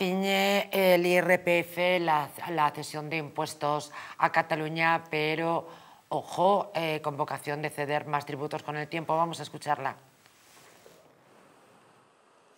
ciñe el IRPF, la, cesión de impuestos a Cataluña, pero ojo, eh, con vocación de ceder más tributos con el tiempo. Vamos a escucharla.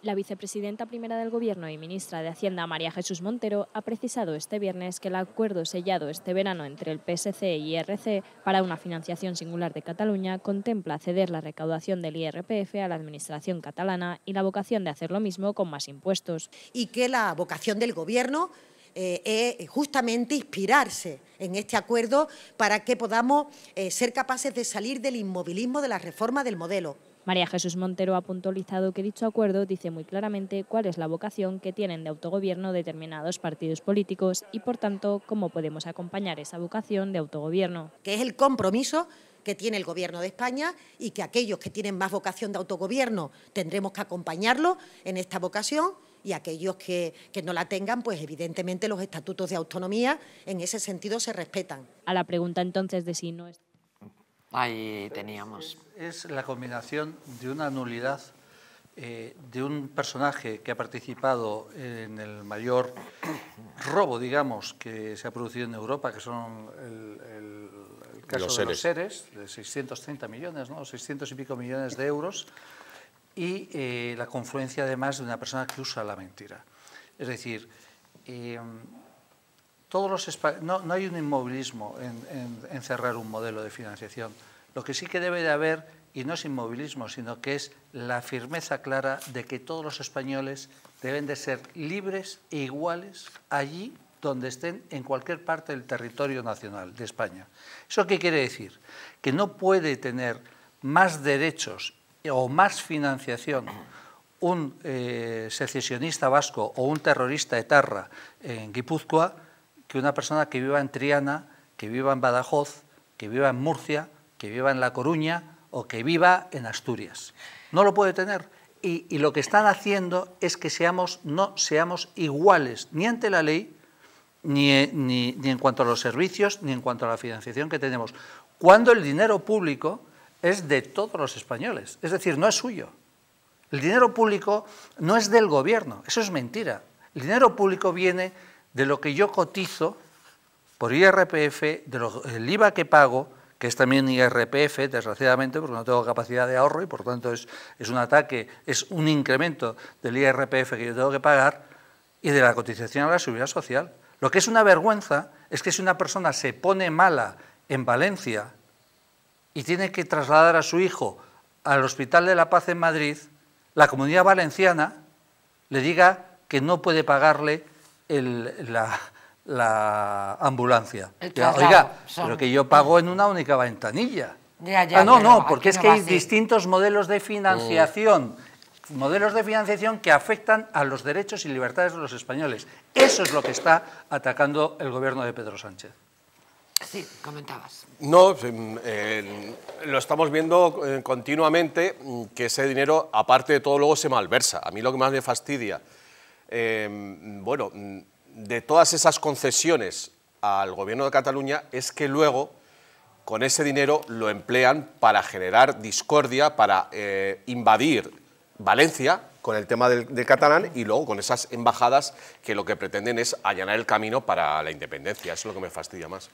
La vicepresidenta primera del Gobierno y ministra de Hacienda, María Jesús Montero, ha precisado este viernes que el acuerdo sellado este verano entre el PSC y IRC para una financiación singular de Cataluña contempla ceder la recaudación del IRPF a la Administración catalana y la vocación de hacer lo mismo con más impuestos. Y que la vocación del Gobierno eh, es justamente inspirarse en este acuerdo para que podamos eh, ser capaces de salir del inmovilismo de la reforma del modelo. María Jesús Montero ha puntualizado que dicho acuerdo dice muy claramente cuál es la vocación que tienen de autogobierno determinados partidos políticos y, por tanto, cómo podemos acompañar esa vocación de autogobierno. Que es el compromiso que tiene el Gobierno de España y que aquellos que tienen más vocación de autogobierno tendremos que acompañarlo en esta vocación y aquellos que, que, no la tengan, pues evidentemente los estatutos de autonomía en ese sentido se respetan. A la pregunta entonces de si no es... Ahí teníamos. Es, la combinación de una nulidad eh, de un personaje que ha participado en el mayor robo, digamos, que se ha producido en Europa, que son el, caso de los seres, de 630 millones, ¿no? 600 y pico millones de euros, y eh, la confluencia además de una persona que usa la mentira. Es decir, eh, todos los no, no, hay un inmovilismo en, cerrar un modelo de financiación. Lo que sí que debe de haber, y no es inmovilismo, sino que es la firmeza clara de que todos los españoles deben de ser libres e iguales allí donde estén en cualquier parte del territorio nacional de España. ¿Eso qué quiere decir? Que no puede tener más derechos o más financiación un eh, secesionista vasco o un terrorista etarra en Guipúzcoa que una persona que viva en Triana, que viva en Badajoz, que viva en Murcia, que viva en La Coruña o que viva en Asturias. No lo puede tener. Y, lo que están haciendo es que seamos, no seamos iguales ni ante la ley, ni, ni, ni en cuanto a los servicios, ni en cuanto a la financiación que tenemos. Cuando el dinero público es de todos los españoles, es decir, no es suyo. El dinero público no es del gobierno, eso es mentira. El dinero público viene de lo que yo cotizo por IRPF, del IVA que pago, que es también IRPF, desgraciadamente, porque no tengo capacidad de ahorro y por tanto es, es un ataque, es un incremento del IRPF que yo tengo que pagar y de la cotización a la seguridad social. Lo que es una vergüenza es que si una persona se pone mala en Valencia y tiene que trasladar a su hijo al Hospital de la Paz en Madrid, la comunidad valenciana le diga que no puede pagarle la, ambulancia. oiga, pero que yo pago en una única ventanilla. Ah, no, no, porque es que hay distintos modelos de financiación. modelos de financiación que afectan a los derechos y libertades de los españoles. Eso es lo que está atacando el gobierno de Pedro Sánchez. Sí, comentabas. No, mm, eh, lo estamos viendo eh, continuamente mm, que ese dinero, aparte de todo, luego se malversa. A mí lo que más me fastidia Em, bueno, de todas esas concesiones al gobierno de Cataluña es que luego con ese dinero lo emplean para generar discordia, para eh, invadir Valencia con el tema del, catalán y luego con esas embajadas que lo que pretenden es allanar el camino para la independencia. Eso es lo que me fastidia más.